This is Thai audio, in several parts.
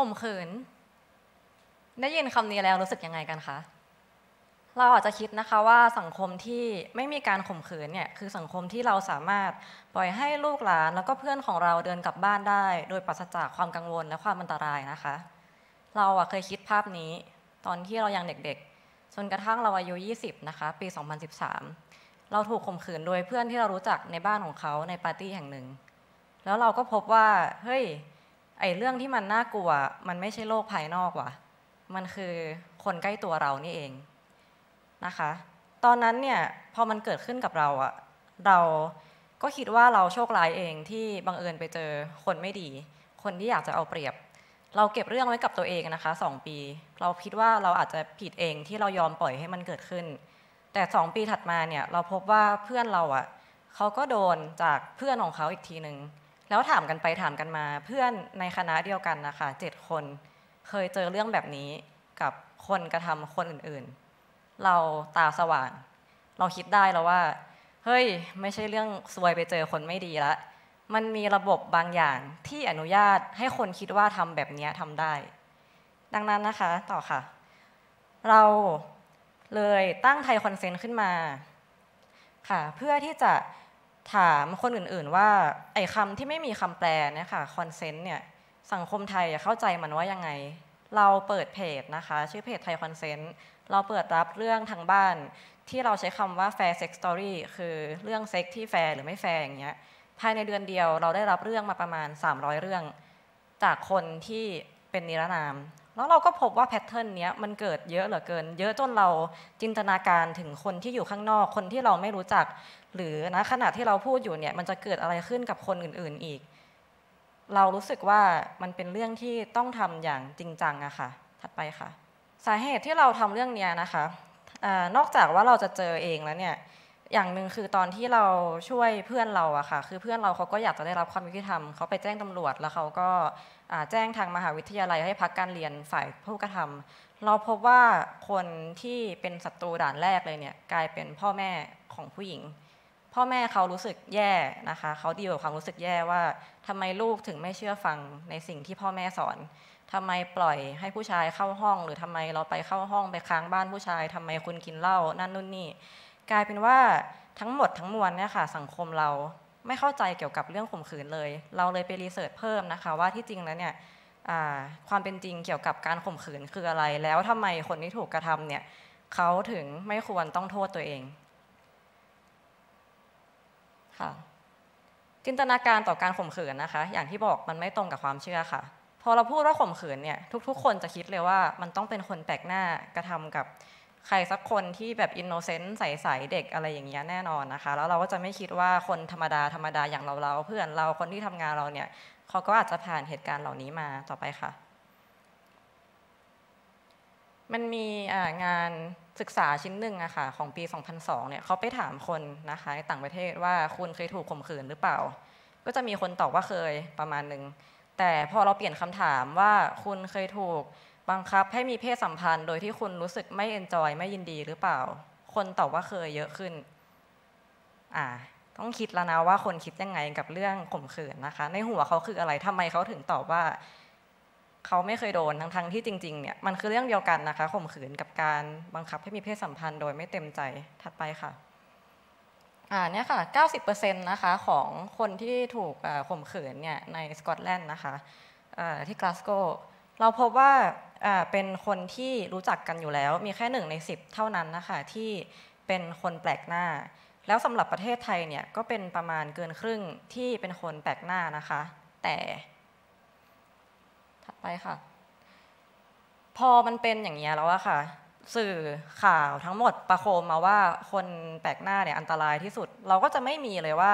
ข่มขืนได้ยินคำนี้แล้วรู้สึกยังไงกันคะเราอาจจะคิดนะคะว่าสังคมที่ไม่มีการข่มขืนเนี่ยคือสังคมที่เราสามารถปล่อยให้ลูกหลาน แล้วก็เพื่อนของเราเดินกลับบ้านได้ โดยปราศจากความกังวลและความอันตรายนะคะ เราอะเคยคิดภาพนี้ ตอนที่เรายังเด็กๆจนกระทั่งเราอายุ20นะคะ ปี 2013 เราถูกข่มขืนโดยเพื่อนที่เรารู้จักในบ้านของเขาในปาร์ตี้แห่งหนึ่ง แล้วเราก็พบว่าเฮ้ยไอ้เรื่องที่มันน่ากลัวมันไม่ใช่โลกภายนอกว่ะ มันคือคนใกล้ตัวเรานี่เองนะคะ ตอนนั้นเนี่ยพอมันเกิดขึ้นกับเราอะเราก็คิดว่าเราโชคร้ายเองที่บังเอิญไปเจอคนไม่ดี คนที่อยากจะเอาเปรียบ เราเก็บเรื่องไว้กับตัวเองนะคะ 2 ปี เราคิดว่าเราอาจจะผิดเองที่เรายอมปล่อยให้มันเกิดขึ้น แต่2ปีถัดมาเนี่ยเราพบว่าเพื่อนเราอะเขาก็โดนจากเพื่อนของเขาอีกทีหนึ่งแล้วถามกันไปถามกันมา เพื่อนในคณะเดียวกันนะคะเจ็ดคนเคยเจอเรื่องแบบนี้กับคนกระทำคนอื่น ๆ เราตาสว่างเราคิดได้แล้วว่าเฮ้ยไม่ใช่เรื่องซวยไปเจอคนไม่ดีละ มันมีระบบบางอย่างที่อนุญาตให้คนคิดว่าทำแบบนี้ทำได้ ดังนั้นนะคะต่อค่ะ เราเลยตั้งไทยคอนเซนต์ขึ้นมา ค่ะ เพื่อที่จะถามคนอื่นๆว่าไอ้คำที่ไม่มีคำแปลเนี่ยค่ะคอนเซนต์เนี่ยสังคมไทยเข้าใจมันว่ายังไง เราเปิดเพจนะคะชื่อเพจไทยคอนเซนต์เราเปิดรับเรื่องทางบ้าน ที่เราใช้คำว่าแฟร์เซ็กสตอรี่คือเรื่องเซ็กที่แฟร์หรือไม่แฟร์อย่างเงี้ยภายในเดือนเดียวเราได้รับเรื่องมาประมาณ 300 เรื่อง จากคนที่เป็นนิรนามแล้วเราก็พบว่าแพทเทิร์นนี้มันเกิดเยอะเหลือเกินเยอะจนเราจินตนาการถึงคนที่อยู่ข้างนอกคนที่เราไม่รู้จักหรือนะขณะที่เราพูดอยู่เนี่ยมันจะเกิดอะไรขึ้นกับคนอื่นๆอีก เรารู้สึกว่ามันเป็นเรื่องที่ต้องทำอย่างจริงจังอะค่ะถัดไปค่ะ สาเหตุที่เราทำเรื่องนี้นะคะอนอกจากว่าเราจะเจอเองแล้วเนี่ยอย่างหนึ่งคือตอนที่เราช่วยเพื่อนเราอะค่ะคือเพื่อนเราเขาก็อยากจะได้รับความยุติธรรมเขาไปแจ้งตำรวจ แล้วเขาก็แจ้งทางมหาวิทยาลัยให้พักการเรียนฝ่ายผู้กระทำเราพบว่าคนที่เป็นศัตรูด่านแรกเลยเนี่ยกลายเป็นพ่อแม่ของผู้หญิง พ่อแม่เขารู้สึกแย่นะคะเขาดีกวบความรู้สึกแย่ว่าทำไมลูกถึงไม่เชื่อฟังในสิ่งที่พ่อแม่สอน ทำไมปล่อยให้ผู้ชายเข้าห้องหรือทำไมเราไปเข้าห้องไปค้างบ้านผู้ชาย ทำไมคุณกินเหล้านั่นนู่นนี่กลายเป็นว่าทั้งหมดทั้งมวลเนี่ยค่ะสังคมเราไม่เข้าใจเกี่ยวกับเรื่องข่มขืนเลย เราเลยไปรีเสิร์ชเพิ่มนะคะ ว่าที่จริงแล้วเนี่ยความเป็นจริงเกี่ยวกับการข่มขืนคืออะไร แล้วทำไมคนที่ถูกกระทำเนี่ยเขาถึงไม่ควรต้องโทษตัวเองค่ะจินตนาการต่อการข่มขืนนะคะ อย่างที่บอกมันไม่ตรงกับความเชื่อค่ะ พอเราพูดว่าข่มขืนเนี่ยทุกๆคนจะคิดเลยว่ามันต้องเป็นคนแปลกหน้ากระทำกับใครสักคนที่แบบอินโนเซนต์ใสๆเด็กอะไรอย่างเงี้ยแน่นอนนะคะแล้วเราก็จะไม่คิดว่าคนธรรมดาธรรมดาอย่างเราเราเพื่อนเราคนที่ทำงานเราเนี่ยเขาก็อาจจะผ่านเหตุการณ์เหล่านี้มาต่อไปค่ะ มันมีงานศึกษาชิ้นหนึ่งอะค่ะของปี 2002 เนี่ยเขาไปถามคนนะคะในต่างประเทศว่าคุณเคยถูกข่มขืนหรือเปล่า ก็จะมีคนตอบว่าเคยประมาณหนึ่งแต่พอเราเปลี่ยนคำถามว่าคุณเคยถูกบังคับให้มีเพศสัมพันธ์โดยที่คุณรู้สึกไม่เอนจอยไม่ยินดีหรือเปล่า คนตอบว่าเคยเยอะขึ้นอ่าต้องคิดแล้วนะว่าคนคิดยังไงกับเรื่องข่มขืนนะคะในหัวเขาคืออะไรทำไมเขาถึงตอบว่า เขาไม่เคยโดนทั้งทงที่จริงๆเนี่ยมันคือเรื่องเดียวกันนะคะข่มขืนกับการบังคับให้มีเพศสัมพันธ์โดยไม่เต็มใจถัดไปค่ะอ่าเนี่ยค่ะ90%นะคะของคนที่ถูกข่มขืนเนี่ยในสกอตแลนด์นะคะที่กลาสโก เราพบว่าเป็นคนที่รู้จักกันอยู่แล้ว มีแค่หนึ่งในสิบเท่านั้นนะคะที่เป็นคนแปลกหน้า แล้วสำหรับประเทศไทยเนี่ยก็เป็นประมาณเกินครึ่งที่เป็นคนแปลกหน้านะคะแต่ ถัดไปค่ะ พอมันเป็นอย่างนี้แล้วอะค่ะ สื่อข่าวทั้งหมดประโคมมาว่า คนแปลกหน้าเนี่ยอันตรายที่สุดเราก็จะไม่มีเลยว่า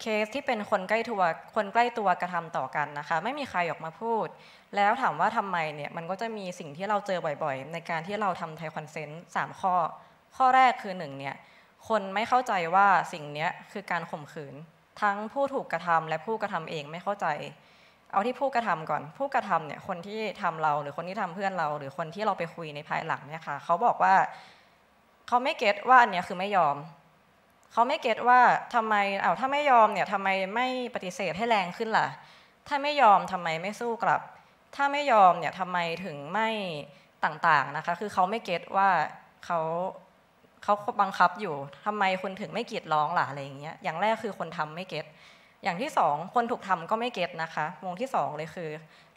เคสที่เป็นคนใกล้ตัวคนใกล้ตัวกระทำต่อกันนะคะ ไม่มีใครออกมาพูด แล้วถามว่าทำไมเนี่ยมันก็จะมีสิ่งที่เราเจอบ่อยๆ ในการที่เราทำไทคอนเซนต์สามข้อ ข้อแรกคือหนึ่งเนี่ยคนไม่เข้าใจว่าสิ่งนี้คือการข่มขืน ทั้งผู้ถูกกระทำและผู้กระทำเองไม่เข้าใจ เอาที่ผู้กระทำก่อน ผู้กระทำเนี่ยคนที่ทำเราหรือคนที่ทำเพื่อนเรา หรือคนที่เราไปคุยในภายหลังเนี่ยค่ะเขาบอกว่าเขาไม่เก็ตว่าอันเนี้ยคือไม่ยอมเขาไม่เก็ตว่าทำไมเอาถ้าไม่ยอมเนี่ยทำไมไม่ปฏิเสธให้แรงขึ้นล่ะถ้าไม่ยอมทำไมไม่สู้กลับ ถ้าไม่ยอมเนี่ยทำไมถึงไม่ต่างๆนะคะ คือเขาไม่เก็ตว่าเขาเขาบังคับอยู่ทำไมคุณถึงไม่เกียดร้องล่ะอะไรอย่างเงี้ยอย่างแรกคือคนทำไม่เก็ตอย่างที่สองคนถูกทำก็ไม่เก็ตนะคะวงที่สองเลยคือ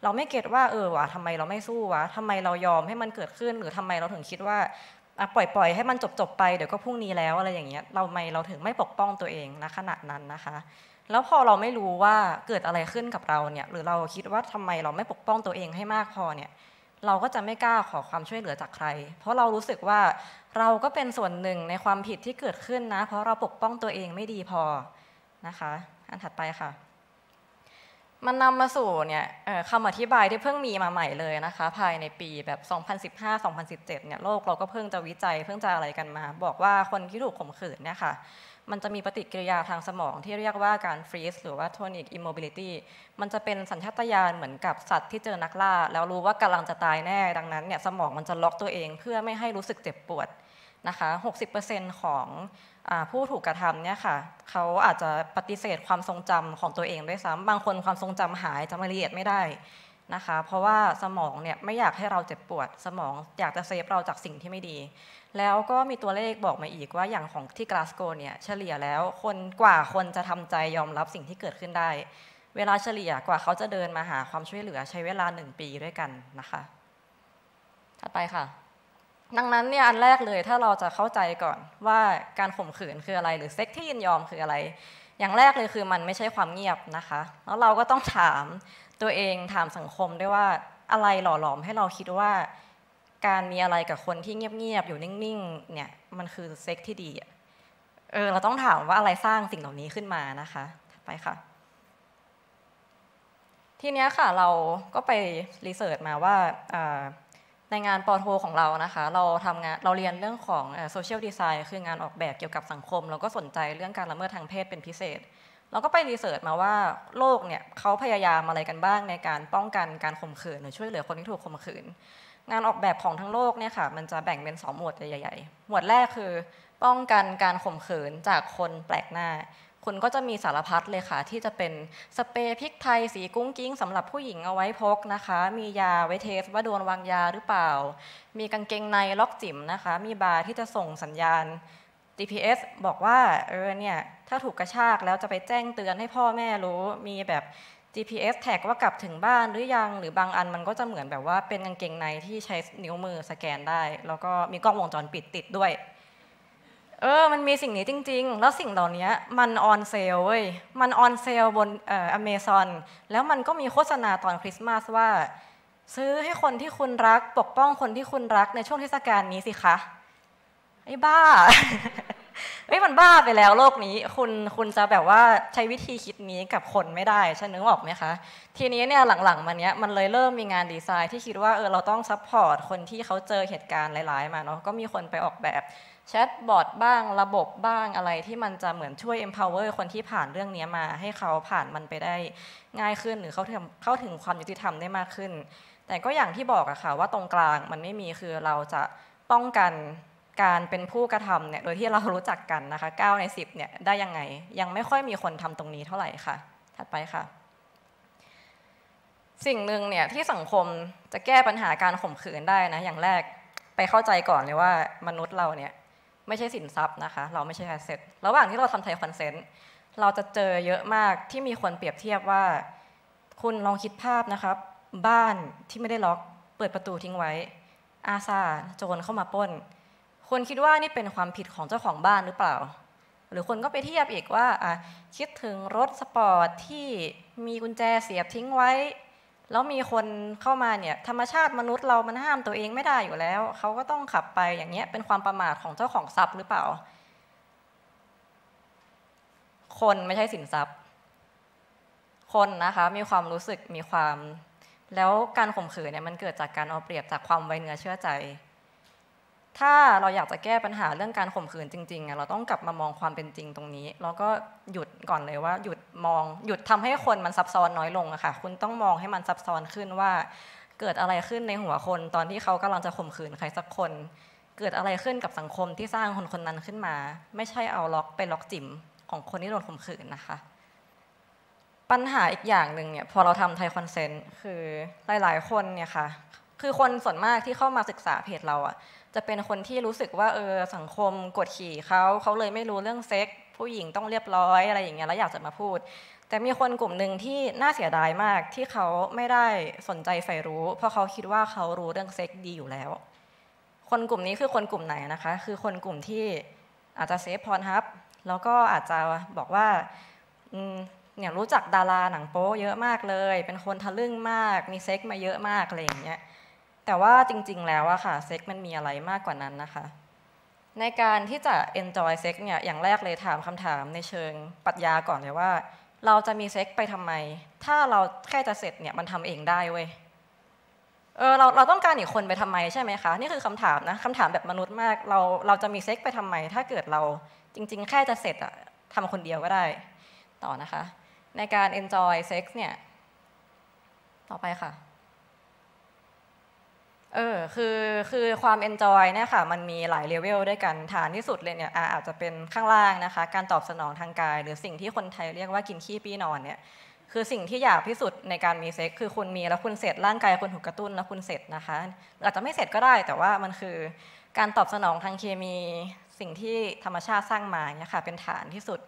เราไม่เก็ตว่าเออวะทำไมเราไม่สู้วะทำไมเรายอมให้มันเกิดขึ้น หรือทำไมเราถึงคิดว่าปล่อยปล่อยให้มันจบจบไปเดี๋ยวก็พรุ่งนี้แล้วอะไรอย่างเงี้ยเราไม่เราถึงไม่ปกป้องตัวเองนะขณะนั้นนะคะ แล้วพอเราไม่รู้ว่าเกิดอะไรขึ้นกับเราเนี่ย หรือเราคิดว่าทำไมเราไม่ปกป้องตัวเองให้มากพอเนี่ย เราก็จะไม่กล้าขอความช่วยเหลือจากใคร เพราะเรารู้สึกว่าเราก็เป็นส่วนหนึ่งในความผิดที่เกิดขึ้นนะ เพราะเราปกป้องตัวเองไม่ดีพอนะคะ อันถัดไปค่ะมันนำมาสู่เนี่ยคำอธิบายที่เพิ่งมีมาใหม่เลยนะคะ ภายในปีแบบ 2015-2017 เนี่ยโลกเราก็เพิ่งจะวิจัยเพิ่งจะอะไรกันมา บอกว่าคนที่ถูกข่มขืนเนี่ยค่ะมันจะมีปฏิกิริยาทางสมองที่เรียกว่าการฟรีซหรือว่าโนิกอิมโมบิลิตี้มันจะเป็นสัญชาตญาณเหมือนกับสัตว์ที่เจอนักล่า แล้วรู้ว่ากำลังจะตายแน่ดังนั้นเนี่ยสมองมันจะล็อกตัวเองเพื่อไม่ให้รู้สึกเจ็บปวดนะคะ60%ของอผู้ถูกกระทำเนี่ยค่ะเขาอาจจะปฏิเสธความทรงจำของตัวเองด้วยซ้ำบางคนความทรงจำหายจำละเอียดไม่ได้นะคะ เพราะว่าสมองเนี่ยไม่อยากให้เราเจ็บปวด สมองอยากจะเซฟเราจากสิ่งที่ไม่ดี แล้วก็มีตัวเลขบอกมาอีกว่าอย่างของที่กราสโกเนี่ยเฉลี่ยแล้วคนกว่าคนจะทำใจยอมรับสิ่งที่เกิดขึ้นได้ เวลาเฉลี่ยกว่าเขาจะเดินมาหาความช่วยเหลือใช้เวลาหนึ่งปีด้วยกันนะคะ ถัดไปค่ะดังนั้นเนี่ยอันแรกเลยถ้าเราจะเข้าใจก่อนว่าการข่มขืนคืออะไรหรือเซ็กที่ยินยอมคืออะไร อย่างแรกเลยคือมันไม่ใช่ความเงียบนะคะแล้วเราก็ต้องถามตัวเองถามสังคมด้วยว่าอะไรหล่อหลอมให้เราคิดว่าการมีอะไรกับคนที่เงียบๆอยู่นิ่ง ๆ เนี่ยมันคือเซ็กที่ดีเออเราต้องถามว่าอะไรสร้างสิ่งเหล่านี้ขึ้นมานะคะ ไปค่ะ ทีเนี้ยค่ะเราก็ไปรีเสิร์ชมาว่าในงานปอโทของเรานะคะเราทำงานเราเรียนเรื่องของโซเชียลดีไซน์คืองานออกแบบเกี่ยวกับสังคม เราก็สนใจเรื่องการละเมิดทางเพศเป็นพิเศษ เราก็ไปรีเสิร์ชมาว่าโลกเนี่ยเขาพยายามอะไรกันบ้างในการป้องกันการข่มขืนหรือช่วยเหลือคนที่ถูกข่มขืน งานออกแบบของทั้งโลกเนี่ยค่ะมันจะแบ่งเป็น2หมวดใหญ่ๆหมวดแรกคือป้องกันการข่มขืนจากคนแปลกหน้าคุณก็จะมีสารพัดเลยค่ะ ที่จะเป็นสเปรย์พริกไทยสีกุ้งกิ้งสำหรับผู้หญิงเอาไว้พกนะคะ มียาไว้เทสว่าโดนวางยาหรือเปล่า มีกางเกงในล็อกจิ๋มนะคะ มีบาร์ที่จะส่งสัญญาณ GPS บอกว่าเออเนี่ยถ้าถูกกระชากแล้วจะไปแจ้งเตือนให้พ่อแม่รู้มีแบบ GPS แท็กว่ากลับถึงบ้านหรือยังหรือบางอันมันก็จะเหมือนแบบว่าเป็นกางเกงในที่ใช้นิ้วมือสแกนได้ แล้วก็มีกล้องวงจรปิดติดด้วยเออ มันมีสิ่งนี้จริง ๆ แล้วสิ่งเหล่านี้มันออนเซลเว้ย มันออนเซลบนเอเมซอนแล้วมันก็มีโฆษณาตอนคริสต์มาสว่าซื้อให้คนที่คุณรักปกป้องคนที่คุณรักในช่วงเทศกาลนี้สิคะไอ้บ้าเอ้ยมันบ้าไปแล้ว โลกนี้คุณคุณจะแบบว่าใช้วิธีคิดนี้กับคนไม่ได้ฉันนึกออกไหมคะ ทีนี้เนี่ยหลังๆมาเนี้ยมันเลยเริ่มมีงานดีไซน์ที่คิดว่าเออเราต้องซัพพอร์ตคนที่เขาเจอเหตุการณ์หลาย ๆ มาเนาะก็มีคนไปออกแบบแชทบอทบ้างระบบบ้างอะไรที่มันจะเหมือนช่วย empower คนที่ผ่านเรื่องนี้มา ให้เขาผ่านมันไปได้ง่ายขึ้นหรือเขาเข้าถึงความยุติธรรมได้มากขึ้น แต่ก็อย่างที่บอกอะค่ะว่าตรงกลางมันไม่มีคือเราจะป้องกันการเป็นผู้กระทำเนี่ยโดยที่เรารู้จักกันนะคะ9ใน10เนี่ยได้ยังไง ยังไม่ค่อยมีคนทำตรงนี้เท่าไหร่ค่ะ ถัดไปค่ะ สิ่งหนึ่งเนี่ยที่สังคมจะแก้ปัญหาการข่มขืนได้นะอย่างแรกไปเข้าใจก่อนเลยว่ามนุษย์เราเนี่ยไม่ใช่สินทรัพย์นะคะ เราไม่ใช่แอสเซทระหว่างที่เราทำไทยคอนเซนต์เราจะเจอเยอะมากที่มีคนเปรียบเทียบว่า คุณลองคิดภาพนะครับ บ้านที่ไม่ได้ล็อกเปิดประตูทิ้งไว้ อาซาโจรเข้ามาป้น คนคิดว่านี่เป็นความผิดของเจ้าของบ้านหรือเปล่า หรือคนก็ไปเทียบอีกว่าคิดถึงรถสปอร์ตที่มีกุญแจเสียบทิ้งไว้แล้วมีคนเข้ามาเนี่ย ธรรมชาติมนุษย์เรามันห้ามตัวเองไม่ได้อยู่แล้วเขาก็ต้องขับไปอย่างเงี้ยเป็นความประมาทของเจ้าของทรัพย์หรือเปล่า คนไม่ใช่สินทรัพย์ คนนะคะมีความรู้สึกมีความแล้วการข่มขืนเนี่ยมันเกิดจากการเอาเปรียบจากความไว้เนื้อเชื่อใจถ้าเราอยากจะแก้ปัญหาเรื่องการข่มขืนจริง ๆ เราต้องกลับมามองความเป็นจริงตรงนี้แล้วก็หยุดก่อนเลยว่า หยุดมองหยุดทำให้คนมันซับซ้อนน้อยลงอะค่ะ คุณต้องมองให้มันซับซ้อนขึ้นว่า เกิดอะไรขึ้นในหัวคนตอนที่เขากำลังจะข่มขืนใครสักคน เกิดอะไรขึ้นกับสังคมที่สร้างคนคนนั้นขึ้นมา ไม่ใช่เอาล็อกไปล็อกจิ๋มของคนที่โดนข่มขืนนะคะ ปัญหาอีกอย่างหนึ่งเนี่ยพอเราทำไทยคอนเซนต์คือหลายๆคนเนี่ยค่ะ คือคนส่วนมากที่เข้ามาศึกษาเพจเราอะจะเป็นคนที่รู้สึกว่าเออสังคมกดขี่เขาเขาเลยไม่รู้เรื่องเซ็กผู้หญิงต้องเรียบร้อยอะไรอย่างเงี้ยแล้วอยากจะมาพูด แต่มีคนกลุ่มหนึ่งที่น่าเสียดายมากที่เขาไม่ได้สนใจใฝ่รู้ เพราะเขาคิดว่าเขารู้เรื่องเซ็กดีอยู่แล้ว คนกลุ่มนี้คือคนกลุ่มไหนนะคะ คือคนกลุ่มที่อาจจะเซฟพรรับ แล้วก็อาจจะบอกว่าเนี่ยรู้จักดาราหนังโป๊ เยอะมากเลย เป็นคนทะลึ่งมากมีเซ็กมาเยอะมากอะไรอย่างเงี้ยแต่ว่าจริง ๆ แล้วอะค่ะเซ็กมันมีอะไรมากกว่านั้นนะคะในการที่จะ enjoy เซ็กเนี่ยอย่างแรกเลยถามคำถามในเชิงปรัชญาก่อนเลยว่า เราจะมีเซ็กไปทำไม ถ้าเราแค่จะเสร็จเนี่ยมันทำเองได้เว้ยเออเราเราต้องการอีกคนไปทำไมใช่ไหมคะนี่คือคำถามนะคำถามแบบมนุษย์มาก เราเราจะมีเซ็ก ไปทำไมถ้าเกิดเราจริงๆ แค่จะเสร็จอะทำคนเดียวก็ได้ ต่อนะคะในการ enjoy ซ็กเนี่ยต่อไปค่ะเออคือคือความเอนจอยเนี่ยค่ะมันมีหลายเลเวลด้วยกันฐานที่สุดเลยเนี่ยอาจจะเป็นข้างล่างนะคะ การตอบสนองทางกาย หรือสิ่งที่คนไทยเรียกว่ากินขี้ปี้นอนเนี่ยคือสิ่งที่อยากที่สุดในการมีเซ็กคือคุณมีแล้วคุณเสร็จร่างกายคุณถูกกระตุ้นแล้วคุณเสร็จนะคะอาจจะไม่เสร็จก็ได้แต่ว่ามันคือการตอบสนองทางเคมีสิ่งที่ธรรมชาติสร้างมาเนี่ยค่ะเป็นฐานที่สุด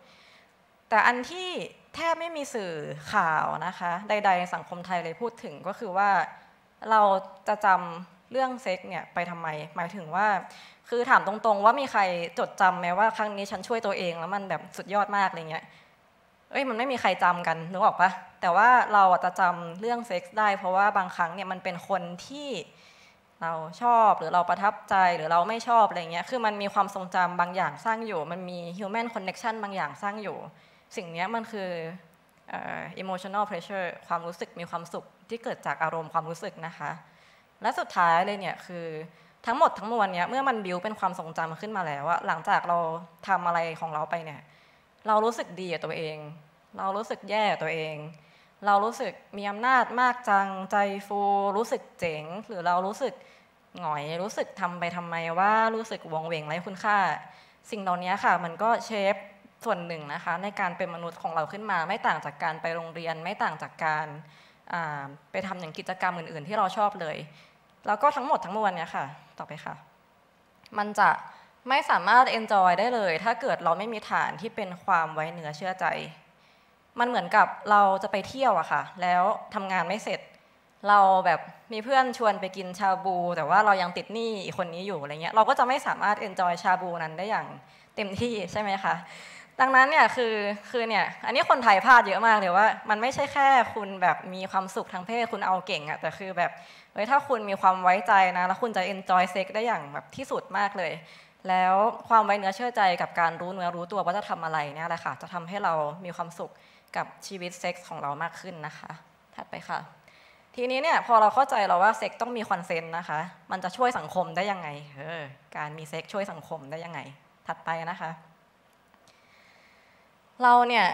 แต่อันที่แทบไม่มีสื่อข่าวนะคะ ใดๆสังคมไทยเลยพูดถึงก็คือว่าเราจะจำเรื่องเซ็กเนี่ยไปทำไม หมายถึงว่า คือถามตรงๆ ว่ามีใครจดจำไหมว่า ครั้งนี้ฉันช่วยตัวเองแล้วมันแบบสุดยอดมากอะไรเงี้ยเอ้ยมันไม่มีใครจำกันนึกออกปะแต่ว่าเราจะจำเรื่องเซ็กซ์ได้ เพราะว่าบางครั้งเนี่ยมันเป็นคนที่เราชอบหรือเราประทับใจหรือเราไม่ชอบอะไรเงี้ยคือมันมีความทรงจำบางอย่างสร้างอยู่มันมี human connection บางอย่างสร้างอยู่ สิ่งนี้มันคือ emotional pressure ความรู้สึกมีความสุขที่เกิดจากอารมณ์ความรู้สึกนะคะและสุดท้ายเลยเนี่ยคือทั้งหมดทั้งมวลเนี่ยเมื่อมันบิวเป็นความทรงจำขึ้นมาแล้วว่าหลังจากเราทำอะไรของเราไปเนี่ยเรารู้สึกดีกับตัวเอง เรารู้สึกแย่กับตัวเอง เรารู้สึกมีอำนาจมากจังใจฟูรู้สึกเจ๋งหรือเรารู้สึกหงอยรู้สึกทำไปทำไมว่า รู้สึกวงเวงไร้คุณค่า สิ่งเหล่านี้ค่ะมันก็เชฟส่วนหนึ่งนะคะในการเป็นมนุษย์ของเราขึ้นมา ไม่ต่างจากการไปโรงเรียนไม่ต่างจากการไปทำอย่างกิจกรรมอื่นๆ ที่เราชอบเลยแล้วก็ทั้งหมดทั้งมวลเนี่ยค่ะ ต่อไปค่ะมันจะไม่สามารถ enjoy ได้เลย ถ้าเกิดเราไม่มีฐานที่เป็นความไว้เนื้อเชื่อใจ มันเหมือนกับเราจะไปเที่ยวอะค่ะ แล้วทำงานไม่เสร็จ เราแบบมีเพื่อนชวนไปกินชาบู แต่ว่าเรายังติดหนี้อีกคนนี้อยู่อะไรเงี้ยเราก็จะไม่สามารถ enjoy ชาบูนั้นได้อย่างเต็มที่ใช่ไหมคะดังนั้นเนี่ยคือคือเนี่ยอันนี้คนไทยพลาดเยอะมากเลยว่ามันไม่ใช่แค่คุณแบบมีความสุขทางเพศคุณเอาเก่งอะแต่คือแบบเฮ้ยถ้าคุณมีความไว้ใจนะ แล้วคุณจะเอนจอยเซ็กได้อย่างแบบที่สุดมากเลย แล้วความไว้เนื้อเชื่อใจกับการรู้เนื้อรู้ตัวว่าจะทำอะไรเนี่ยแหละค่ะ จะทำให้เรามีความสุขกับชีวิตเซ็กส์ของเรามากขึ้นนะคะ ถัดไปค่ะ ทีนี้เนี่ยพอเราเข้าใจเราว่าเซ็กต้องมีคอนเซนต์นะคะมันจะช่วยสังคมได้ยังไงเออการมีเซ็กช่วยสังคมได้ยังไง ถัดไปนะคะเราเนี่ย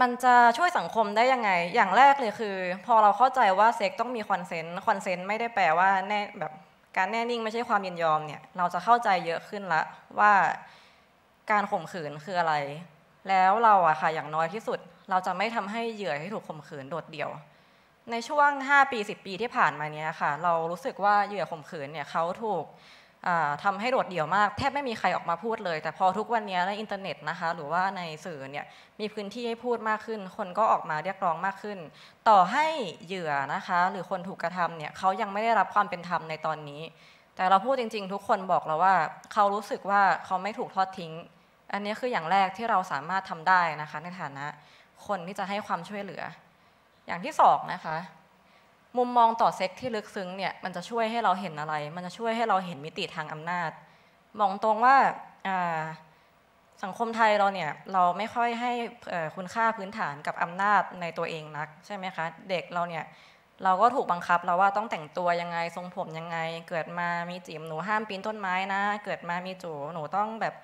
มันจะช่วยสังคมได้ยังไง อย่างแรกเลยคือ พอเราเข้าใจว่าเซ็กต้องมีคอนเซนต์ คอนเซนต์ไม่ได้แปลว่าแน่แบบการแน่นิ่งไม่ใช่ความยินยอมเนี่ย เราจะเข้าใจเยอะขึ้นละว่าการข่มขืนคืออะไร แล้วเราอะค่ะ อย่างน้อยที่สุด เราจะไม่ทำให้เหยื่อให้ถูกข่มขืนโดดเดี่ยว ในช่วง5ปี10ปีที่ผ่านมาเนี้ยค่ะ เรารู้สึกว่าเหยื่อข่มขืนเนี่ยเขาถูกทำให้โดดเดี่ยวมาก แทบไม่มีใครออกมาพูดเลย แต่พอทุกวันนี้ในอินเทอร์เน็ตนะคะ หรือว่าในสื่อเนี่ยมีพื้นที่ให้พูดมากขึ้น คนก็ออกมาเรียกร้องมากขึ้น ต่อให้เหยื่อนะคะ หรือคนถูกกระทำเนี่ยเขายังไม่ได้รับความเป็นธรรมในตอนนี้ แต่เราพูดจริง ๆ ทุกคนบอกเราว่าเขารู้สึกว่าเขาไม่ถูกทอดทิ้ง อันนี้คืออย่างแรกที่เราสามารถทำได้นะคะ ในฐานะ คนที่จะให้ความช่วยเหลือ อย่างที่สองนะคะมุมมองต่อเซ็กที่ลึกซึ้งเนี่ยมันจะช่วยให้เราเห็นอะไร มันจะช่วยให้เราเห็นมิติทางอำนาจ มองตรงว่าสังคมไทยเราเนี่ยเราไม่ค่อยให้คุณค่าพื้นฐานกับอำนาจในตัวเองนักใช่ไหมคะเด็กเราเนี่ยเราก็ถูกบังคับเราว่าต้องแต่งตัวยังไงทรงผมยังไง เกิดมามีจิ๋มหนูห้ามปีนต้นไม้นะเกิดมามีจูหนูต้องแบบ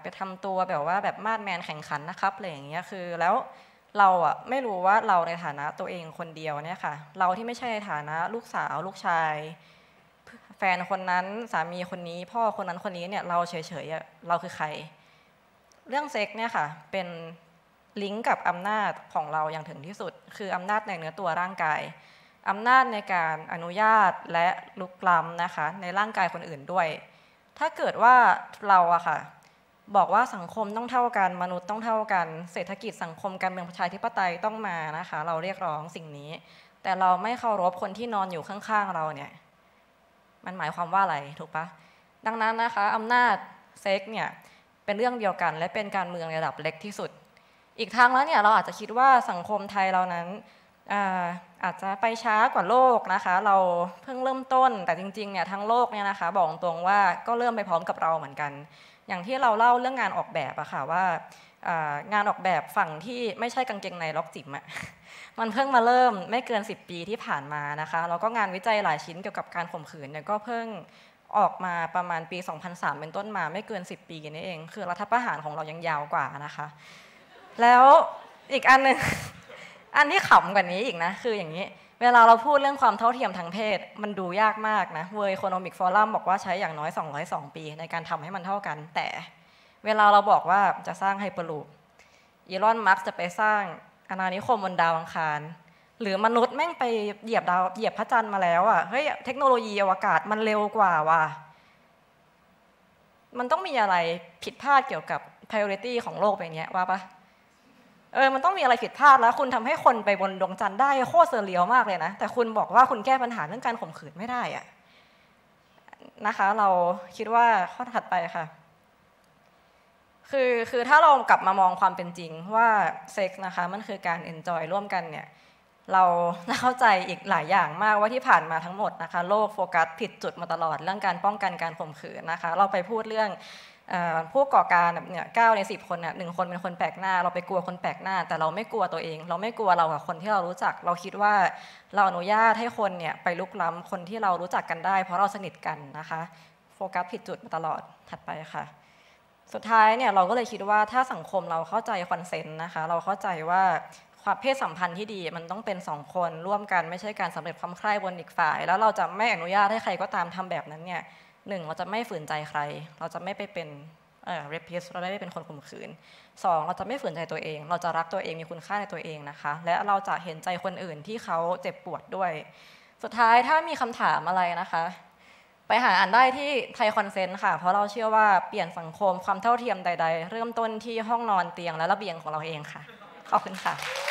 ไปทำตัวแบบว่าแบบมาดแมนแข่งขันนะครับอะไรอย่างเงี้ยคือแล้วเราอะไม่รู้ว่าเราในฐานะตัวเองคนเดียวเนี่ยค่ะ เราที่ไม่ใช่ในฐานะลูกสาวลูกชาย แฟนคนนั้นสามีคนนี้ พ่อคนนั้นคนนี้เนี่ยเราเฉยๆเราคือใคร เรื่องเซ็กเนี่ยค่ะ เป็นลิงก์กับอำนาจของเราอย่างถึงที่สุด คืออำนาจในเนื้อตัวร่างกายอำนาจในการอนุญาตและลุกล้ำนะคะ ในร่างกายคนอื่นด้วย ถ้าเกิดว่าเราอะค่ะบอกว่าสังคมต้องเท่ากันมนุษย์ต้องเท่ากัน เศรษฐกิจสังคมการเมืองประชาธิปไตยต้องมานะคะ เราเรียกร้องสิ่งนี้ แต่เราไม่เคารพคนที่นอนอยู่ข้างๆ เราเนี่ยมันหมายความว่าอะไรถูกปะดังนั้นนะคะอำนาจเซ็กเนี่ยเป็นเรื่องเดียวกันและเป็นการเมืองระดับเล็กที่สุดอีกทางแล้วเนี่ยเราอาจจะคิดว่าสังคมไทยเรานั้นอาอาจจะไปช้ากว่าโลกนะคะ เราเพิ่งเริ่มต้นแต่จริงๆเนี่ยทั้งโลกเนี่ยนะคะบอกตรงว่าก็เริ่มไปพร้อมกับเราเหมือนกันอย่างที่เราเล่าเรื่องงานออกแบบอะค่ะว่างานออกแบบฝั่งที่ไม่ใช่กางเกงในล็อกจิ๋มอะมันเพิ่งมาเริ่มไม่เกิน 10 ปีที่ผ่านมานะคะแล้วก็งานวิจัยหลายชิ้นเกี่ยวกับการข่มขืนเนี่ยก็เพิ่งออกมาประมาณปี 2003 เป็นต้นมาไม่เกิน 10 ปีนี่เอง คือรัฐประหารของเรายังยาวกว่านะคะ แล้วอีกอันนึงอันที่ขำกว่านี้อีกนะ คืออย่างนี้เวลาเราพูดเรื่องความเท่าเทียมทางเพศ มันดูยากมากนะเวอร์โคโนมิกฟอรัมบอกว่าใช้อย่างน้อย 202 ปี ในการทำให้มันเท่ากัน แต่เวลาเราบอกว่าจะสร้างไฮเปอร์ลูปอีลอนมาร์กจะไปสร้างอาณานิคมบนดาวอังคาร หรือมนุษย์แม่งไปเหยียบดาวเหยียบพระจันทร์มาแล้วอะ่ะเฮ้ยเทคโนโลยีอวกาศมันเร็วกว่าว่ะมันต้องมีอะไรผิดพลาดเกี่ยวกับพ r i o r i t y ของโลกไปเนี้ยว่าปะเออ มันต้องมีอะไรผิดพลาดแล้ว คุณทำให้คนไปบนดวงจันทร์ได้โคตรเซอร์เรียลมากเลยนะ แต่คุณบอกว่าคุณแก้ปัญหาเรื่องการข่มขืนไม่ได้อะนะคะ เราคิดว่าข้อถัดไปค่ะ คือ คือถ้าเรากลับมามองความเป็นจริงว่าเซ็กส์นะคะ มันคือการเอนจอยร่วมกันเนี่ย เราเข้าใจอีกหลายอย่างมากว่าที่ผ่านมาทั้งหมดนะคะ โลกโฟกัสผิดจุดมาตลอดเรื่องการป้องกันการข่มขืนนะคะ เราไปพูดเรื่องผู้ก่อการเนี่ยเก้าในสิบคนนยหนึ่งคนเป็นคนแปลกหน้าเราไปกลัวคนแปลกหน้าแต่เราไม่กลัวตัวเองเราไม่กลัวเรากับคนที่เรารู้จัก เราคิดว่าเราอนุญาตให้คนเนี่ยไปลุกล้ำคนที่เรารู้จักกันได้ เพราะเราสนิทกันนะคะ โฟกัสผิดจุดมาตลอดถัดไปค่ะ สุดท้ายเนี่ยเราก็เลยคิดว่าถ้าสังคมเราเข้าใจคอนเซนต์นะคะเราเข้าใจว่าความเพศสัมพันธ์ที่ดี มันต้องเป็นสองคนร่วมกันไม่ใช่การสำเร็จความใคร่บนอีกฝ่าย แล้วเราจะไม่อนุญาตให้ใครก็ตามทำแบบนั้นเนี่ยหนึ่งเราจะไม่ฝืนใจใคร เราจะไม่ไปเป็นเอ่อ r a p i s เราไม่ไ้เป็นคนข่มขืนสองเราจะไม่ฝืนใจตัวเอง เราจะรักตัวเองมีคุณค่าในตัวเองนะคะ และเราจะเห็นใจคนอื่นที่เขาเจ็บปวดด้วย สุดท้ายถ้ามีคำถามอะไรนะคะ ไปหาอ่านได้ที่ไทยคอนเซนต์ค่ะ เพราะเราเชื่อว่าเปลี่ยนสังคมความเท่าเทียมใด ๆ เริ่มต้นที่ห้องนอนเตียงและระเบียงของเราเองค่ะขอบคุณค่ะ